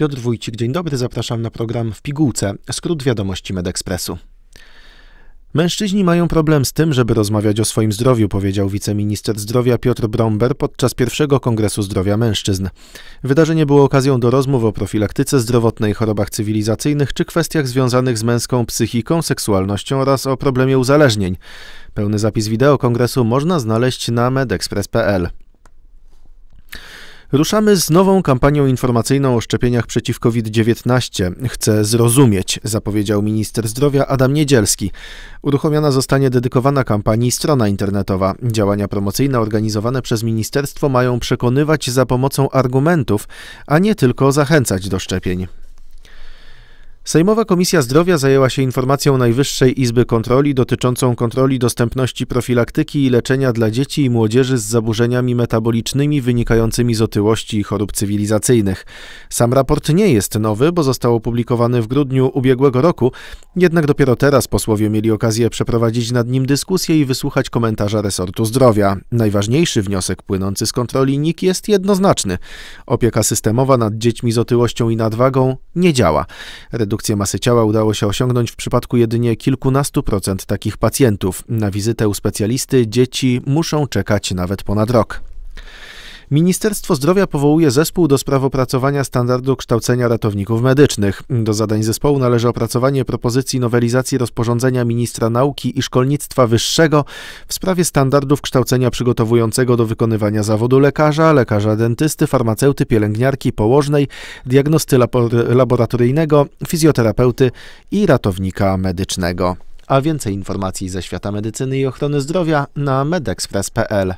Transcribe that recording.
Piotr Wójcik, dzień dobry, zapraszam na program w pigułce, skrót wiadomości MedExpressu. Mężczyźni mają problem z tym, żeby rozmawiać o swoim zdrowiu, powiedział wiceminister zdrowia Piotr Bromber podczas pierwszego Kongresu Zdrowia Mężczyzn. Wydarzenie było okazją do rozmów o profilaktyce zdrowotnej, chorobach cywilizacyjnych czy kwestiach związanych z męską psychiką, seksualnością oraz o problemie uzależnień. Pełny zapis wideo kongresu można znaleźć na medexpress.pl. Ruszamy z nową kampanią informacyjną o szczepieniach przeciw COVID-19. Chcę zrozumieć, zapowiedział minister zdrowia Adam Niedzielski. Uruchomiona zostanie dedykowana kampanii strona internetowa. Działania promocyjne organizowane przez ministerstwo mają przekonywać za pomocą argumentów, a nie tylko zachęcać do szczepień. Sejmowa Komisja Zdrowia zajęła się informacją Najwyższej Izby Kontroli dotyczącą kontroli dostępności profilaktyki i leczenia dla dzieci i młodzieży z zaburzeniami metabolicznymi wynikającymi z otyłości i chorób cywilizacyjnych. Sam raport nie jest nowy, bo został opublikowany w grudniu ubiegłego roku, jednak dopiero teraz posłowie mieli okazję przeprowadzić nad nim dyskusję i wysłuchać komentarza resortu zdrowia. Najważniejszy wniosek płynący z kontroli NIK jest jednoznaczny. Opieka systemowa nad dziećmi z otyłością i nadwagą nie działa. Redukcja redukcję masy ciała udało się osiągnąć w przypadku jedynie kilkunastu procent takich pacjentów. Na wizytę u specjalisty dzieci muszą czekać nawet ponad rok. Ministerstwo Zdrowia powołuje zespół do spraw opracowania standardu kształcenia ratowników medycznych. Do zadań zespołu należy opracowanie propozycji nowelizacji rozporządzenia ministra nauki i szkolnictwa wyższego w sprawie standardów kształcenia przygotowującego do wykonywania zawodu lekarza, lekarza dentysty, farmaceuty, pielęgniarki, położnej, diagnosty laboratoryjnego, fizjoterapeuty i ratownika medycznego. A więcej informacji ze świata medycyny i ochrony zdrowia na medexpress.pl.